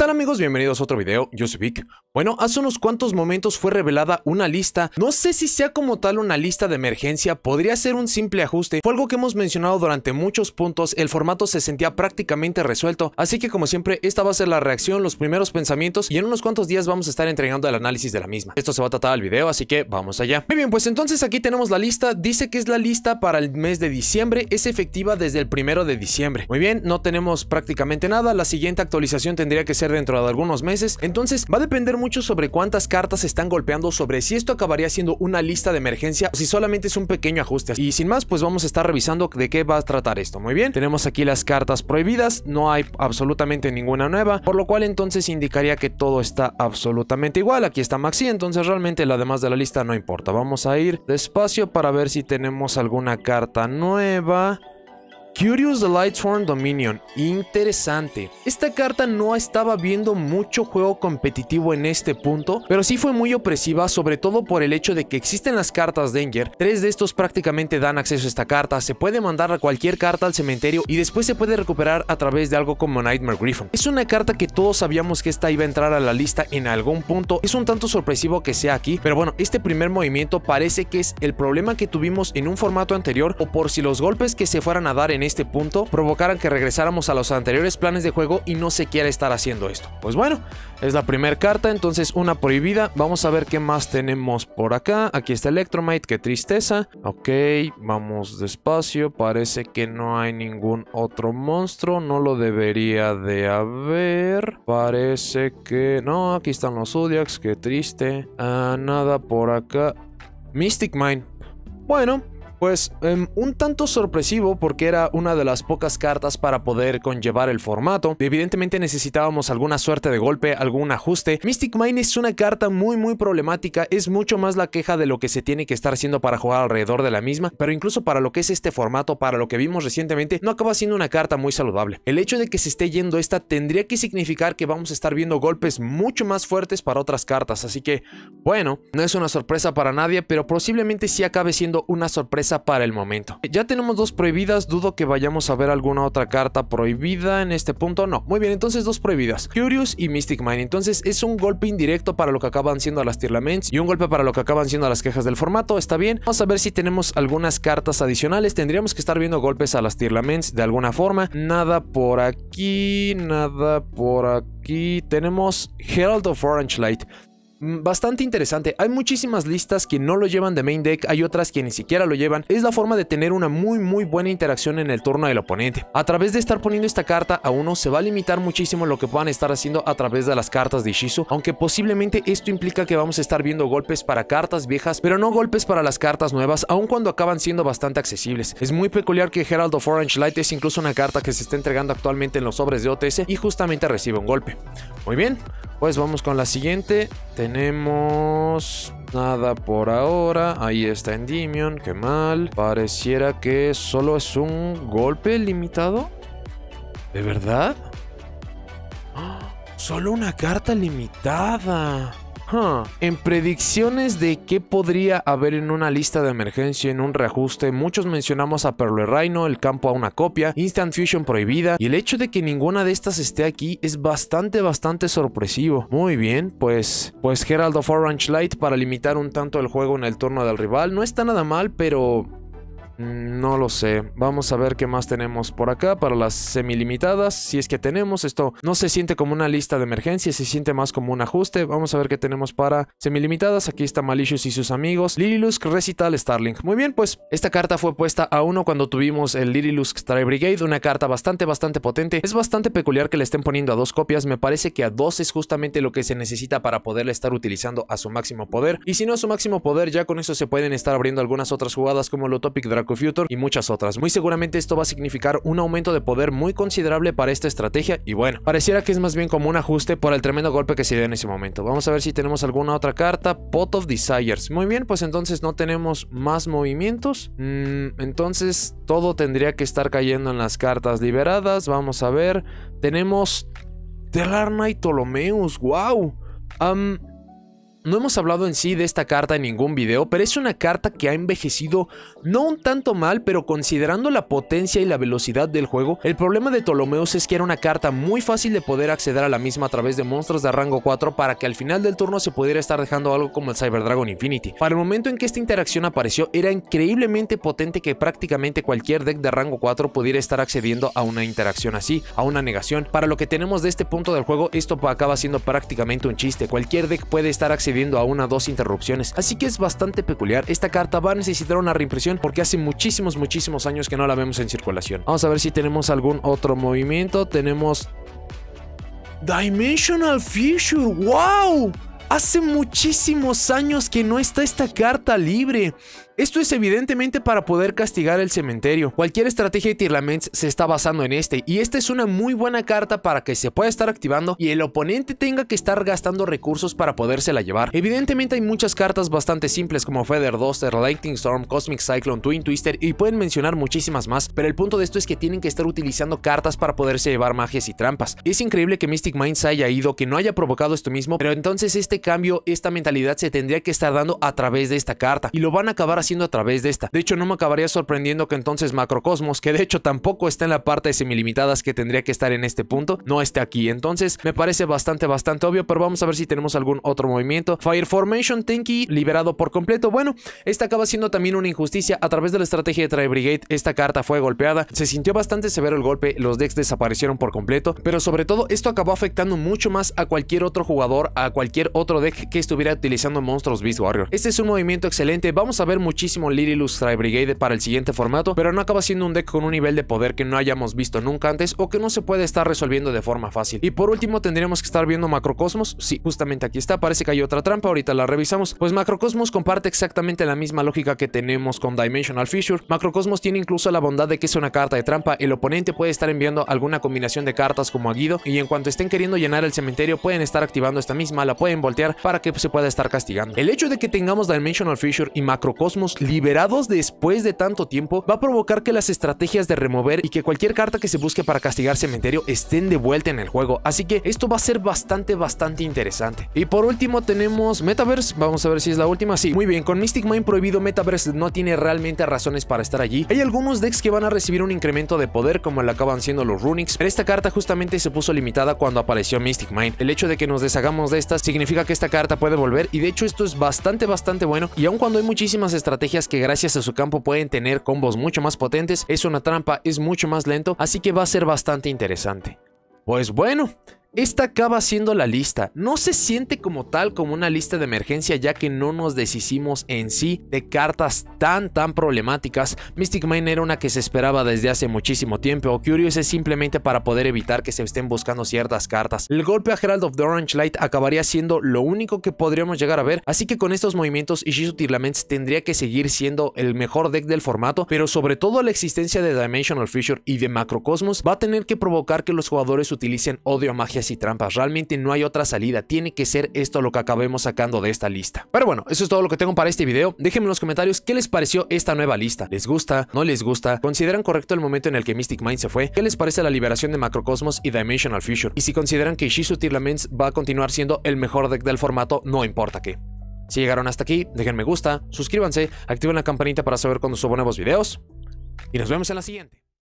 tal amigos? Bienvenidos a otro video, yo soy Vic. Bueno, hace unos cuantos momentos fue revelada una lista, no sé si sea como tal una lista de emergencia, podría ser un simple ajuste, fue algo que hemos mencionado durante muchos puntos, el formato se sentía prácticamente resuelto, así que como siempre esta va a ser la reacción, los primeros pensamientos y en unos cuantos días vamos a estar entregando el análisis de la misma. Esto se va a tratar al video, así que vamos allá. Muy bien, pues entonces aquí tenemos la lista, dice que es la lista para el mes de diciembre, es efectiva desde el primero de diciembre. Muy bien, no tenemos prácticamente nada, la siguiente actualización tendría que ser dentro de algunos meses. Entonces va a depender mucho sobre cuántas cartas están golpeando, sobre si esto acabaría siendo una lista de emergencia o si solamente es un pequeño ajuste. Y sin más, pues vamos a estar revisando de qué va a tratar esto. Muy bien, tenemos aquí las cartas prohibidas, no hay absolutamente ninguna nueva, por lo cual entonces indicaría que todo está absolutamente igual. Aquí está Maxi, entonces realmente la demás de la lista no importa. Vamos a ir despacio para ver si tenemos alguna carta nueva. Curious the Lightsworn Dominion, interesante. Esta carta no estaba viendo mucho juego competitivo en este punto, pero sí fue muy opresiva, sobre todo por el hecho de que existen las cartas Danger, tres de estos prácticamente dan acceso a esta carta, se puede mandar a cualquier carta al cementerio y después se puede recuperar a través de algo como Nightmare Griffin. Es una carta que todos sabíamos que esta iba a entrar a la lista en algún punto, es un tanto sorpresivo que sea aquí, pero bueno, este primer movimiento parece que es el problema que tuvimos en un formato anterior o por si los golpes que se fueran a dar en este este punto provocarán que regresáramos a los anteriores planes de juego y no se quiera estar haciendo esto. Pues bueno, es la primera carta, entonces una prohibida. Vamos a ver qué más tenemos por acá. Aquí está Electromite, qué tristeza. Ok, vamos despacio. Parece que no hay ningún otro monstruo. No lo debería de haber. Parece que... No, aquí están los Zodiacs, qué triste. Ah, nada por acá. Mystic Mine. Bueno, pues em, un tanto sorpresivo porque era una de las pocas cartas para poder conllevar el formato. Evidentemente necesitábamos alguna suerte de golpe, algún ajuste. Mystic Mine es una carta muy muy problemática, es mucho más la queja de lo que se tiene que estar haciendo para jugar alrededor de la misma, pero incluso para lo que es este formato, para lo que vimos recientemente, no acaba siendo una carta muy saludable. El hecho de que se esté yendo esta tendría que significar que vamos a estar viendo golpes mucho más fuertes para otras cartas, así que bueno, no es una sorpresa para nadie, pero posiblemente sí acabe siendo una sorpresa para el momento. Ya tenemos dos prohibidas, dudo que vayamos a ver alguna otra carta prohibida en este punto, no. Muy bien, entonces dos prohibidas, Curious y Mystic Mine. Entonces es un golpe indirecto para lo que acaban siendo las Tirlaments y un golpe para lo que acaban siendo las quejas del formato, está bien. Vamos a ver si tenemos algunas cartas adicionales, tendríamos que estar viendo golpes a las Tirlaments de alguna forma. Nada por aquí, nada por aquí. Tenemos Herald of Orange Light. Mm, bastante interesante, hay muchísimas listas que no lo llevan de main deck, hay otras que ni siquiera lo llevan, es la forma de tener una muy muy buena interacción en el turno del oponente. A través de estar poniendo esta carta a uno se va a limitar muchísimo lo que puedan estar haciendo a través de las cartas de Ishizu, aunque posiblemente esto implica que vamos a estar viendo golpes para cartas viejas, pero no golpes para las cartas nuevas, aun cuando acaban siendo bastante accesibles. Es muy peculiar que Herald of Orange Light es incluso una carta que se está entregando actualmente en los sobres de OTS y justamente recibe un golpe. Muy bien, pues vamos con la siguiente. Tenemos nada por ahora. Ahí está Endymion. Qué mal. Pareciera que solo es un golpe limitado. ¿De verdad? ¡Ah! Solo una carta limitada en predicciones de qué podría haber en una lista de emergencia en un reajuste, muchos mencionamos a y Reino, el campo a una copia, Instant Fusion prohibida, y el hecho de que ninguna de estas esté aquí es bastante, bastante sorpresivo. Muy bien, pues, pues Herald of Orange Light para limitar un tanto el juego en el turno del rival, no está nada mal, pero Mm, no lo sé. Vamos a ver qué más tenemos por acá para las semilimitadas. Si es que tenemos esto, no se siente como una lista de emergencias, se siente más como un ajuste. Vamos a ver qué tenemos para semilimitadas. Aquí está Malicious y sus amigos. Lililusk Recital Starling. Muy bien, pues esta carta fue puesta a uno cuando tuvimos el Lililusk Strike Brigade. Una carta bastante, bastante potente. Es bastante peculiar que le estén poniendo a dos copias. Me parece que a dos es justamente lo que se necesita para poderla estar utilizando a su máximo poder. Y si no a su máximo poder, ya con eso se pueden estar abriendo algunas otras jugadas como el Topic Dragon Future y muchas otras. Muy seguramente esto va a significar un aumento de poder muy considerable para esta estrategia y bueno, pareciera que es más bien como un ajuste por el tremendo golpe que se dio en ese momento. Vamos a ver si tenemos alguna otra carta. Pot of Desires. Muy bien, pues entonces no tenemos más movimientos. Mm, entonces todo tendría que estar cayendo en las cartas liberadas. Vamos a ver. Tenemos Terrarna y Ptolomeus. ¡Wow! No hemos hablado en sí de esta carta en ningún video, pero es una carta que ha envejecido no un tanto mal, pero considerando la potencia y la velocidad del juego, el problema de Ptolomeus es que era una carta muy fácil de poder acceder a la misma a través de monstruos de rango 4 para que al final del turno se pudiera estar dejando algo como el Cyber Dragon Infinity. Para el momento en que esta interacción apareció, era increíblemente potente que prácticamente cualquier deck de rango 4 pudiera estar accediendo a una interacción así, a una negación. Para lo que tenemos de este punto del juego, esto acaba siendo prácticamente un chiste. Cualquier deck puede estar accediendo a una o dos interrupciones, así que es bastante peculiar. Esta carta va a necesitar una reimpresión porque hace muchísimos, muchísimos años que no la vemos en circulación. Vamos a ver si tenemos algún otro movimiento. Tenemos... Dimensional Fissure, wow. Hace muchísimos años que no está esta carta libre. Esto es evidentemente para poder castigar el cementerio. Cualquier estrategia de Tirlaments se está basando en este, y esta es una muy buena carta para que se pueda estar activando y el oponente tenga que estar gastando recursos para podérsela llevar. Evidentemente hay muchas cartas bastante simples como Feather Duster, Lightning Storm, Cosmic Cyclone, Twin Twister y pueden mencionar muchísimas más, pero el punto de esto es que tienen que estar utilizando cartas para poderse llevar magias y trampas. Es increíble que Mystic Minds haya ido, que no haya provocado esto mismo, pero entonces este cambio, esta mentalidad se tendría que estar dando a través de esta carta y lo van a acabar haciendo a través de esta. De hecho, no me acabaría sorprendiendo que entonces Macrocosmos, que de hecho tampoco está en la parte de semilimitadas que tendría que estar en este punto, no esté aquí. Entonces, me parece bastante, bastante obvio, pero vamos a ver si tenemos algún otro movimiento. Fire Formation, Tenki, liberado por completo. Bueno, esta acaba siendo también una injusticia. A través de la estrategia de Tri Brigade, esta carta fue golpeada. Se sintió bastante severo el golpe, los decks desaparecieron por completo, pero sobre todo esto acabó afectando mucho más a cualquier otro jugador, a cualquier otro deck que estuviera utilizando monstruos Beast Warrior. Este es un movimiento excelente, vamos a ver muchísimo Lililus Tri Brigade para el siguiente formato, pero no acaba siendo un deck con un nivel de poder que no hayamos visto nunca antes o que no se puede estar resolviendo de forma fácil. Y por último tendríamos que estar viendo Macrocosmos, sí, justamente aquí está, parece que hay otra trampa, ahorita la revisamos, pues Macrocosmos comparte exactamente la misma lógica que tenemos con Dimensional Fissure, Macrocosmos tiene incluso la bondad de que es una carta de trampa, el oponente puede estar enviando alguna combinación de cartas como Aguido y en cuanto estén queriendo llenar el cementerio pueden estar activando esta misma, la pueden voltear para que se pueda estar castigando. El hecho de que tengamos Dimensional Fissure y Macrocosmos liberados después de tanto tiempo va a provocar que las estrategias de remover y que cualquier carta que se busque para castigar cementerio estén de vuelta en el juego, así que esto va a ser bastante bastante interesante. Y por último tenemos Metaverse, vamos a ver si es la última, sí, muy bien, con Mystic Mind prohibido Metaverse no tiene realmente razones para estar allí. Hay algunos decks que van a recibir un incremento de poder como lo acaban siendo los Runics, pero esta carta justamente se puso limitada cuando apareció Mystic Mind. El hecho de que nos deshagamos de estas significa que que esta carta puede volver y de hecho esto es bastante bastante bueno y aun cuando hay muchísimas estrategias que gracias a su campo pueden tener combos mucho más potentes, es una trampa, es mucho más lento, así que va a ser bastante interesante. Pues bueno, esta acaba siendo la lista. No se siente como tal como una lista de emergencia ya que no nos deshicimos en sí de cartas tan tan problemáticas. Mystic Mine era una que se esperaba desde hace muchísimo tiempo. Curious es simplemente para poder evitar que se estén buscando ciertas cartas. El golpe a Herald of the Orange Light acabaría siendo lo único que podríamos llegar a ver. Así que con estos movimientos Ishizu Tirlaments tendría que seguir siendo el mejor deck del formato. Pero sobre todo la existencia de Dimensional Fisher y de Macrocosmos va a tener que provocar que los jugadores utilicen odio magia y trampas. Realmente no hay otra salida. Tiene que ser esto lo que acabemos sacando de esta lista. Pero bueno, eso es todo lo que tengo para este video. Déjenme en los comentarios qué les pareció esta nueva lista. ¿Les gusta? ¿No les gusta? ¿Consideran correcto el momento en el que Mystic Mind se fue? ¿Qué les parece la liberación de Macrocosmos y Dimensional Future? Y si consideran que Shizu Tirlaments va a continuar siendo el mejor deck del formato, no importa qué. Si llegaron hasta aquí, déjenme me gusta, suscríbanse, activen la campanita para saber cuando subo nuevos videos y nos vemos en la siguiente.